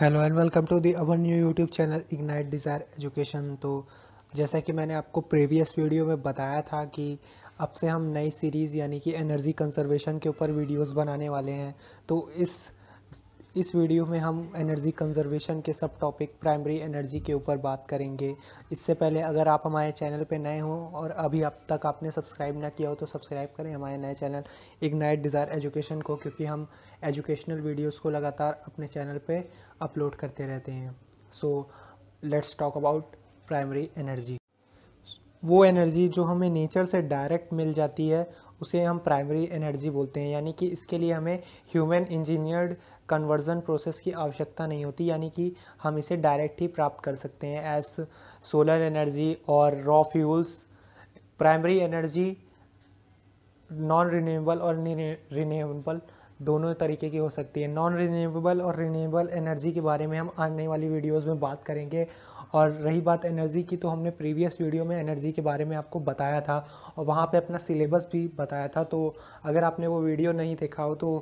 hello and welcome to the our new YouTube channel ignite desire education तो जैसा कि मैंने आपको प्रीवियस वीडियो में बताया था कि अब से हम नई सीरीज़ यानी कि एनर्जी कंजर्वेशन के ऊपर वीडियोस बनाने वाले हैं तो इस इस वीडियो में हम एनर्जी कंजर्वेशन के सब टॉपिक प्राइमरी एनर्जी के ऊपर बात करेंगे इससे पहले अगर आप हमारे चैनल पर नए हो और अभी अब तक आपने सब्सक्राइब ना किया हो तो सब्सक्राइब करें हमारे नए चैनल इग्नाइट डिज़ायर एजुकेशन को क्योंकि हम एजुकेशनल वीडियोस को लगातार अपने चैनल पर अपलोड करते रहते हैं so let's talk about primary energy वो एनर्जी जो हमें नेचर से डायरेक्ट मिल जाती है उसे हम प्राइमरी एनर्जी बोलते हैं यानी कि इसके लिए हमें ह्यूमन इंजीनियर्ड कन्वर्ज़न प्रोसेस की आवश्यकता नहीं होती यानी कि हम इसे डायरेक्ट ही प्राप्त कर सकते हैं एज सोलर एनर्जी और raw fuels primary energy non renewable और रिन्यूएबल दोनों तरीके की हो सकती है नॉन रिन्यूएबल और रिन्यूएबल एनर्जी के बारे में हम आने वाली वीडियोस में बात करेंगे और रही बात एनर्जी की तो हमने प्रीवियस वीडियो में एनर्जी के बारे में आपको बताया था और वहाँ पे अपना सिलेबस भी बताया था तो अगर आपने वो वीडियो नहीं देखा हो तो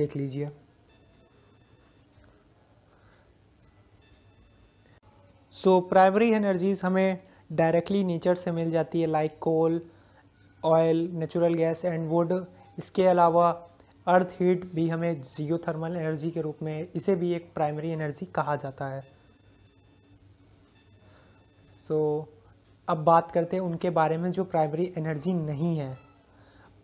देख लीजिए सो प्राइमरी एनर्जीज़ हमें डायरेक्टली नेचर से मिल जाती है like coal oil natural gas and wood इसके अलावा अर्थ हीट भी हमें जियो थर्मल एनर्जी के रूप में इसे भी एक प्राइमरी एनर्जी कहा जाता है सो so, अब बात करते हैं उनके बारे में जो प्राइमरी एनर्जी नहीं है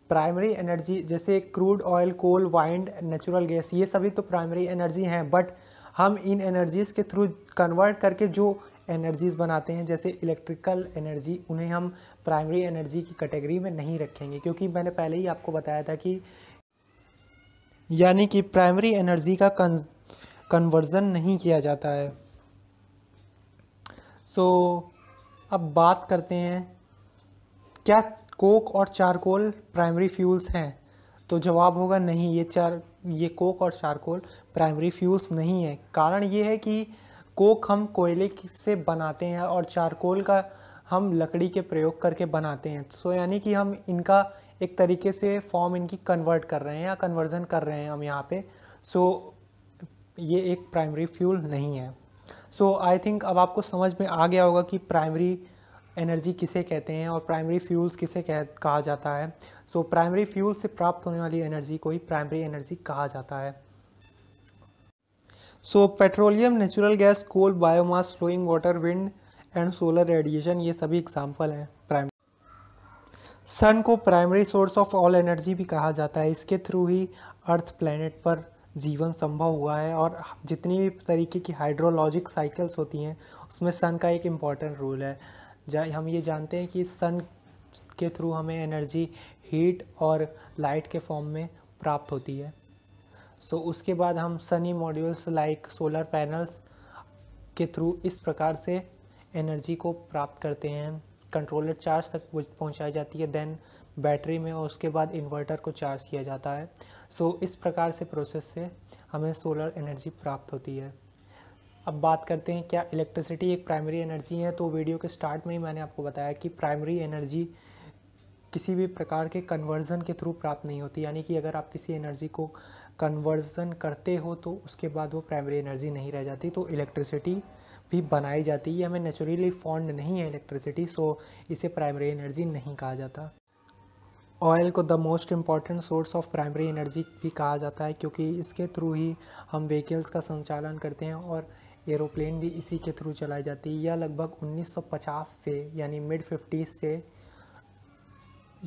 प्राइमरी एनर्जी जैसे crude oil coal wind natural gas ये सभी तो प्राइमरी एनर्जी हैं बट हम इन एनर्जीज़ के थ्रू कन्वर्ट करके जो एनर्जीज़ बनाते हैं जैसे इलेक्ट्रिकल एनर्जी उन्हें हम प्राइमरी एनर्जी की कैटेगरी में नहीं रखेंगे क्योंकि मैंने पहले ही आपको बताया था कि यानी कि प्राइमरी एनर्जी का कन्वर्जन नहीं किया जाता है सो so, अब बात करते हैं क्या कोक और चारकोल प्राइमरी फ्यूल्स हैं तो जवाब होगा नहीं ये चार ये कोक और चारकोल प्राइमरी फ्यूल्स नहीं है कारण ये है कि कोक हम कोयले से बनाते हैं और चारकोल का हम लकड़ी के प्रयोग करके बनाते हैं सो तो यानी कि हम इनका एक तरीके से फॉर्म इनकी कन्वर्ट कर रहे हैं या कन्वर्जन कर रहे हैं हम यहाँ पे सो ये एक प्राइमरी फ्यूल नहीं है सो आई थिंक अब आपको समझ में आ गया होगा कि प्राइमरी एनर्जी किसे कहते हैं और प्राइमरी फ्यूल्स किसे कह कहा जाता है सो प्राइमरी फ्यूल से प्राप्त होने वाली एनर्जी को ही प्राइमरी एनर्जी कहा जाता है so petroleum natural gas coal biomass flowing water wind and solar radiation ये सभी एग्जाम्पल हैं प्राइम सन को primary source of all energy भी कहा जाता है इसके थ्रू ही अर्थ प्लानट पर जीवन संभव हुआ है और जितनी भी तरीके की हाइड्रोलॉजिक साइकिल्स होती हैं उसमें सन का एक इम्पॉर्टेंट रोल है हम ये जानते हैं कि सन के थ्रू हमें एनर्जी हीट और लाइट के फॉर्म में प्राप्त होती है सो so, उसके बाद हम sunny modules like solar panels के थ्रू इस प्रकार से एनर्जी को प्राप्त करते हैं कंट्रोलर चार्ज तक पहुंचाई जाती है देन बैटरी में और उसके बाद इन्वर्टर को चार्ज किया जाता है सो so, इस प्रकार से प्रोसेस से हमें सोलर एनर्जी प्राप्त होती है अब बात करते हैं क्या इलेक्ट्रिसिटी एक प्राइमरी एनर्जी है तो वीडियो के स्टार्ट में ही मैंने आपको बताया कि प्राइमरी एनर्जी किसी भी प्रकार के कन्वर्जन के थ्रू प्राप्त नहीं होती यानी कि अगर आप किसी एनर्जी को कन्वर्जन करते हो तो उसके बाद वो प्राइमरी एनर्जी नहीं रह जाती तो इलेक्ट्रिसिटी भी बनाई जाती है हमें नेचुरली फॉन्ड नहीं है इलेक्ट्रिसिटी सो इसे प्राइमरी एनर्जी नहीं कहा जाता ऑयल को the most important source of primary energy भी कहा जाता है क्योंकि इसके थ्रू ही हम व्हीकल्स का संचालन करते हैं और एरोप्लेन भी इसी के थ्रू चलाई जाती है यह लगभग 1950 से यानी मिड फिफ्टीज़ से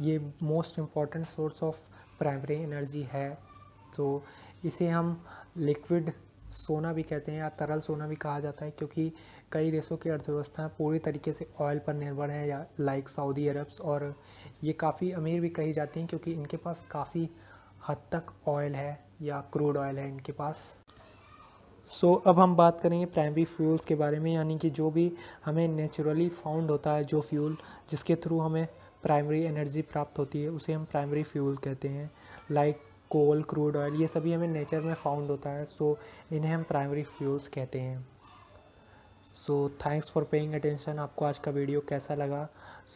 ये most important source of primary energy है तो इसे हम लिक्विड सोना भी कहते हैं या तरल सोना भी कहा जाता है क्योंकि कई देशों की अर्थव्यवस्थाएं पूरी तरीके से ऑयल पर निर्भर है या लाइक सऊदी अरब्स और ये काफ़ी अमीर भी कही जाती हैं क्योंकि इनके पास काफ़ी हद तक ऑयल है या क्रूड ऑयल है इनके पास सो so, अब हम बात करेंगे प्राइमरी फ्यूल्स के बारे में यानी कि जो भी हमें नेचुरली फाउंड होता है जो फ्यूल जिसके थ्रू हमें प्राइमरी एनर्जी प्राप्त होती है उसे हम प्राइमरी फ्यूल कहते हैं लाइक कोल क्रूड ऑयल ये सभी हमें नेचर में फाउंड होता है सो so, इन्हें हम प्राइमरी फ्यूल्स कहते हैं so thanks for paying attention आपको आज का वीडियो कैसा लगा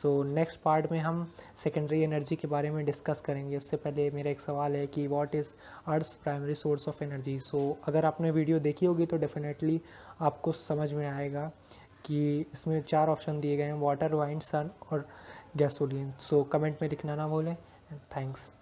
सो नेक्स्ट पार्ट में हम सेकेंडरी एनर्जी के बारे में डिस्कस करेंगे उससे पहले मेरा एक सवाल है कि what is earth primary source of energy so अगर आपने वीडियो देखी होगी तो डेफिनेटली आपको समझ में आएगा कि इसमें चार ऑप्शन दिए गए हैं वाटर वाइंड सन और गैसोलिन सो कमेंट में लिखना ना भूलें थैंक्स